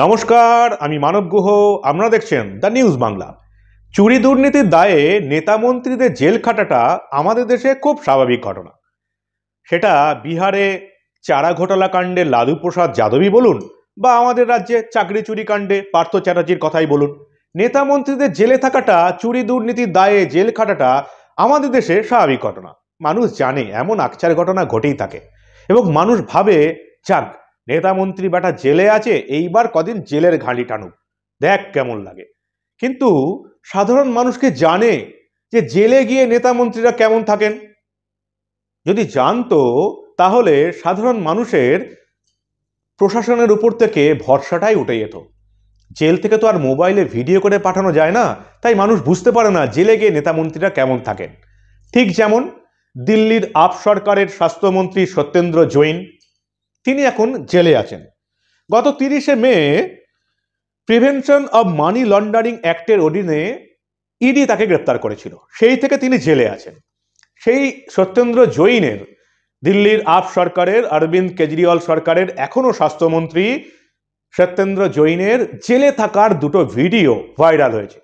নমস্কার আমি মানব গুহ আপনারা দেখছেন দ্য নিউজ বাংলা চুরি দুর্নীতির দায়ে নেতামন্ত্রীদের জেল খাটাটা আমাদের দেশে খুব স্বাভাবিক ঘটনা সেটা বিহারে চারা ঘোটালা কাণ্ডে লালু প্রসাদ যাদবই বলুন বা আমাদের রাজ্যে চাকরি চুরি কাণ্ডে পার্থ চ্যাটার্জির কথাই বলুন নেতামন্ত্রীদের জেলে থাকাটা চুরি দুর্নীতির দায়ে জেল খাটাটা আমাদের দেশে স্বাভাবিক ঘটনা মানুষ জানে এমন আকচার ঘটনা ঘটেই থাকে এবং মানুষ ভাবে যাক নেতা মন্ত্রী বেটা জেলে আছে এইবার কদিন জেলের ঘাঁটি টানুক দেখ কেমন লাগে কিন্তু সাধারণ মানুষকে জানে যে জেলে গিয়ে নেতা মন্ত্রীরা কেমন থাকেন যদি জানতো তাহলে সাধারণ মানুষের প্রশাসনের উপর থেকে ভরসাটাই উঠে যেত জেল থেকে তো আর মোবাইলে ভিডিও করে পাঠানো যায় না তাই মানুষ বুঝতে পারে না জেলে গিয়ে নেতামন্ত্রীরা কেমন থাকেন ঠিক যেমন দিল্লির আপ সরকারের স্বাস্থ্যমন্ত্রী সত্যেন্দ্র জৈন তিনি এখন জেলে আছেন গত তিরিশে May prevention of money laundering অ্যাক্টের অধীনে ইডি e তাকে গ্রেপ্তার করেছিল সেই থেকে তিনি জেলে আছেন সেই সত্যেন্দ্র জৈনের দিল্লির আপ সরকারের অরবিন্দ কেজরিওয়াল সরকারের এখনও স্বাস্থ্যমন্ত্রী সত্যেন্দ্র জৈনের জেলে থাকার দুটো ভিডিও ভাইরাল হয়েছে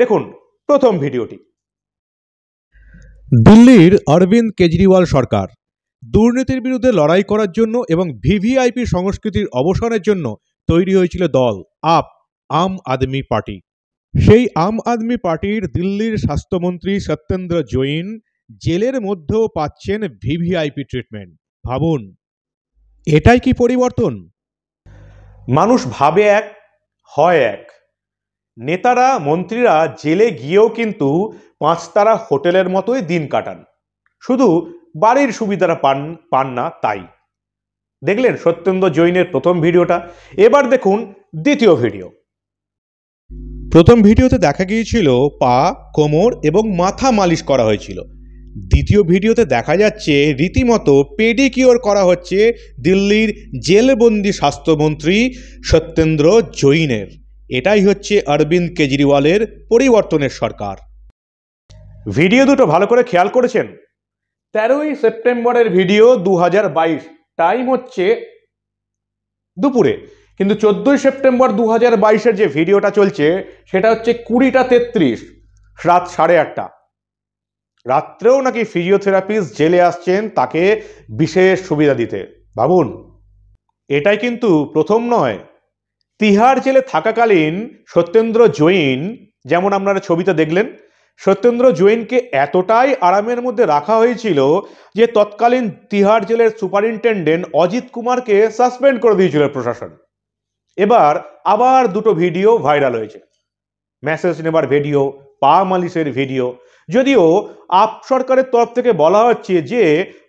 দেখুন প্রথম ভিডিওটি দিল্লির অরবিন্দ কেজরিওয়াল সরকার দুর্নীতির বিরুদ্ধে লড়াই করার জন্য এবং ভিভিআইপি সংস্কৃতির অবসানের জন্য তৈরি হয়েছিল দল আপ আম আদমি পার্টি সেই আম আদমি পার্টির দিল্লির স্বাস্থ্যমন্ত্রী সত্যেন্দ্র জৈন জেলের মধ্যেও পাচ্ছেন ভিভিআইপি ট্রিটমেন্ট ভাবুন এটাই কি পরিবর্তন মানুষ ভাবে এক হয় এক নেতারা মন্ত্রীরা জেলে গিয়েও কিন্তু পাঁচতারা হোটেলের মতোই দিন কাটান শুধু বাড়ির সুবিধাটা পান পান না তাই দেখলেন সত্যেন্দ্র জৈনের প্রথম ভিডিওটা এবার দেখুন দ্বিতীয় ভিডিও প্রথম ভিডিওতে দেখা গিয়েছিল পা কোমর এবং মাথা মালিশ করা হয়েছিল দ্বিতীয় ভিডিওতে দেখা যাচ্ছে রীতিমতো পেডিকিওর করা হচ্ছে দিল্লির জেলবন্দি স্বাস্থ্যমন্ত্রী সত্যেন্দ্র জৈনের এটাই হচ্ছে অরবিন্দ কেজরিওয়ালের পরিবর্তনের সরকার ভিডিও দুটো ভালো করে খেয়াল করেছেন তেরোই সেপ্টেম্বরের ভিডিও দু টাইম হচ্ছে দুপুরে কিন্তু চোদ্দোই সেপ্টেম্বর দু হাজার বাইশের যে ভিডিওটা চলছে সেটা হচ্ছে কুড়িটা তেত্রিশ রাত সাড়ে আটটা রাত্রেও নাকি ফিজিওথেরাপিস্ট জেলে আসছেন তাকে বিশেষ সুবিধা দিতে ভাবুন এটাই কিন্তু প্রথম নয় তিহার জেলে থাকাকালীন সত্যেন্দ্র জৈন যেমন আপনারা ছবিতে দেখলেন সত্যেন্দ্র জৈনকে এতটাই আরামের মধ্যে রাখা হয়েছিল যে তৎকালীন তিহার জেলের সুপারিনটেন্ডেন্ট অজিত কুমারকে সাসপেন্ড করে দিয়েছিল প্রশাসন এবার আবার দুটো ভিডিও ভাইরাল হয়েছে মেসেজ নেবার ভিডিও পা মালিশের ভিডিও যদিও আপ সরকারের তরফ থেকে বলা হচ্ছে যে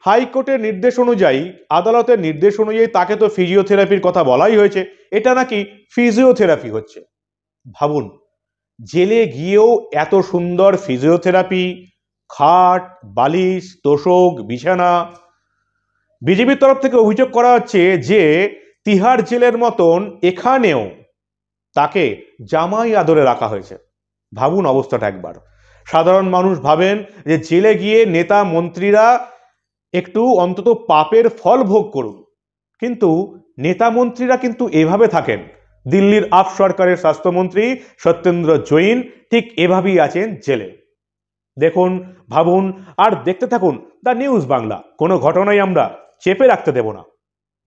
হাইকোর্টের নির্দেশ অনুযায়ী আদালতের নির্দেশ অনুযায়ী তাকে তো ফিজিওথেরাপির কথা বলাই হয়েছে এটা নাকি ফিজিওথেরাপি হচ্ছে ভাবুন জেলে গিয়েও এত সুন্দর ফিজিওথেরাপি খাট বালিশ তোষক বিছানা বিজেপির তরফ থেকে অভিযোগ করা হচ্ছে যে তিহার জেলের মতন এখানেও তাকে জামাই আদরে রাখা হয়েছে ভাবুন অবস্থাটা একবার সাধারণ মানুষ ভাবেন যে জেলে গিয়ে নেতা মন্ত্রীরা একটু অন্তত পাপের ফল ভোগ করুন কিন্তু নেতা মন্ত্রীরা কিন্তু এভাবে থাকেন দিল্লির আপ সরকারের স্বাস্থ্যমন্ত্রী সত্যেন্দ্র জৈন ঠিক এভাবেই আছেন জেলে দেখুন ভাবুন আর দেখতে থাকুন দ্য নিউজ বাংলা কোনো ঘটনাই আমরা চেপে রাখতে দেব না